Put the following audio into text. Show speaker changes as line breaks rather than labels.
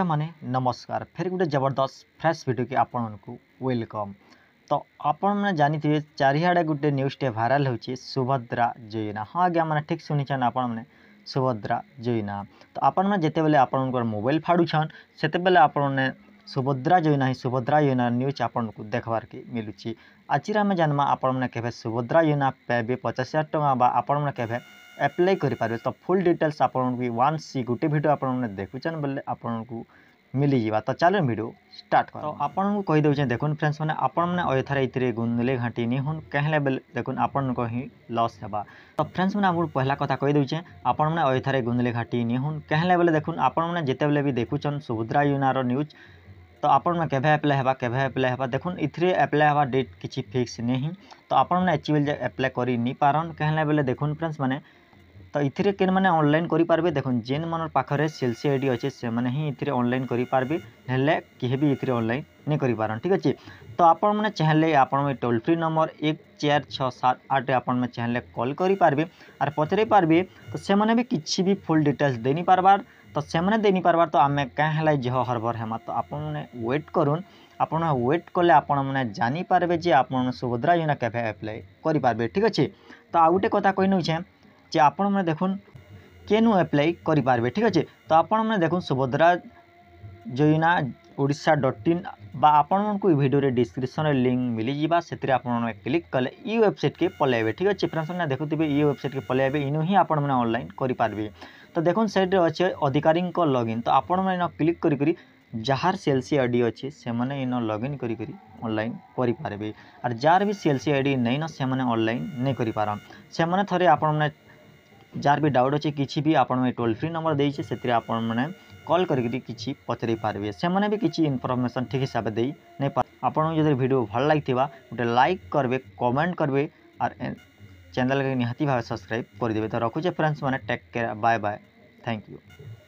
দর্শক মানে নমস্কার ফের গোটে জবরদস্ত ফ্রেশ ভিডিওকে আপনার ওয়েলকম তো আপনার জানিথে চারিআড়ে গোটে নিউজটে ভাইরাল হচ্ছে সুভদ্রা যোজনা হ্যাঁ আজ্ঞা মানে ঠিক শুনিছেন আপনার সুভদ্রা যোজনা তো আপনার যেতবে আপনার মোবাইল ফাড়ুছন সেতবে আপনার সুভদ্রা যোজনা ହିଁ ସୁଭଦ୍ରା ଯୋଜନା ନ୍ୟୁଜ୍ ଆପଣଙ୍କୁ ଦେଖ୍ବାର୍କେ ମିଲୁଛି ଆଜିର ଆମେ ଜାଣିବା ଆପଣମାନେ କେବେ ସୁଭଦ୍ରା ଯୋଜନା ପାଇବେ ପଚାଶ ହଜାର ଟଙ୍କା ବା ଆପଣମାନେ କେବେ एप्लाय करेंगे तो फुल डिटेल्स आपन्स गोटे भिड आप देखुन बोले आपको मिली जा तो चलो भिड स्टार्ट कर तो आपको कहीदे देख फ्रेंड्स मैंने आपने अयथार ये गुंदले घाटी नहीं हूँ कहले देखु आपन को ही लस होगा तो फ्रेंड्स मैंने आपको पहला कथा कहीदे आपने अयथार गुंदले घाटी नहीं हूँ कहले बोले देखु आपने जिते बी देखुन सुभद्रा युनार न्यूज तो आपने के एप्लाय होगा केवे एप्लाय होगा इथे एप्लाय होगा डेट किसी फिक्स नहीं तो आपने एचिवेल एप्लाय कर पारन कहले बोले देखु फ्रेंड्स मैंने ତ ଏଥିରେ କେନ୍ମାନେ ଅନଲାଇନ୍ କରିପାରିବେ ଦେଖନ୍ ଯେନ୍ମାନଙ୍କର ପାଖରେ ସେଲ୍ ସି ଆଇ ଡ଼ି ଅଛି ସେମାନେ ହିଁ ଏଥିରେ ଅନଲାଇନ୍ କରିପାରିବେ ହେଲେ କେହି ବି ଏଥିରେ ଅନଲାଇନ୍ ନାଇଁ କରିପାରନ୍ ଠିକ୍ ଅଛି ତ ଆପଣମାନେ ଚାହିଁଲେ ଆପଣଙ୍କ ଟୋଲ୍ ଫ୍ରି ନମ୍ବର୍ ଏକ ଚାରି ଛଅ ସାତ ଆଠ ଆପଣମାନେ ଚାହିଁଲେ କଲ୍ କରିପାରିବେ ଆର୍ ପଚାରି ପାରିବେ ତ ସେମାନେ ବି କିଛି ବି ଫୁଲ୍ ଡିଟେଲ୍ସ ଦେଇନି ପାର୍ବାର୍ ତ ସେମାନେ ଦେଇନି ପାର୍ବାର୍ ତ ଆମେ କାଁ ହେଲା ଜହ ହରବର ହେମା ତ ଆପଣମାନେ ୱେଟ୍ କରୁନ୍ ଆପଣ ୱେଟ୍ କଲେ ଆପଣମାନେ ଜାଣିପାରିବେ ଯେ ଆପଣ ସୁଭଦ୍ରା ଯୋଜନା କେବେ ଆପ୍ଲାଏ କରିପାରିବେ ଠିକ୍ ଅଛି ତ ଆଉ ଗୋଟେ କଥା କହିନେଉଛେଁ যে আপনার দেখুন কেনু আপ্লাই করে পারবে ঠিক আছে তো আপনার দেখুন সুভদ্রা যোজনা ଓଡ଼ିଶା ଡଟ୍ ଇନ୍ ବା ଆପଣମାନଙ୍କୁ ଏଇ ଭିଡ଼ିଓରେ ଡିସ୍କ୍ରିପ୍ସନ୍ରେ ଲିଙ୍କ୍ ମିଳିଯିବା ସେଥିରେ ଆପଣମାନେ କ୍ଲିକ୍ କଲେ ଇ ୱେବସାଇଟ୍କେ ପଳାଇବେ ଠିକ୍ ଅଛି ଫ୍ରେଣ୍ଡସ୍ମାନେ ଦେଖୁଥିବେ ଇ ୱେବସାଇଟ୍କେ ପଳାଇବେ ଇନୁ ହିଁ ଆପଣମାନେ ଅନଲାଇନ୍ କରିପାରିବେ ତ ଦେଖନ୍ତୁ ସେଇଠି ଅଛି ଅଧିକାରୀଙ୍କ ଲଗ୍ଇନ୍ ତ ଆପଣମାନେ ଇନ କ୍ଲିକ୍ କରିକରି ଯାହାର C L C I D ଅଛି ସେମାନେ ଇନ ଲଗ୍ଇନ୍ କରିକରି ଅନଲାଇନ୍ କରିପାରିବେ ଆର୍ ଯାହାର ବି C L C I D ନାଇଁନ ସେମାନେ ଅନଲାଇନ୍ ନେଇ କରିପାରନ୍ ସେମାନେ ଥରେ ଆପଣମାନେ जार भी डाउट अच्छे किसी भी आप टोल फ्री नंबर देखे से कल कर किसी पचरि पारे से किसी इनफर्मेसन ठीक हिसाब से आपड़ी भिड भल लगी गोटे लाइक करेंगे कमेंट करेंगे और चैनल के निहाती भाव सब्सक्राइब करदे तो रखुचे फ्रेंड्स मैंने take care bye bye thank you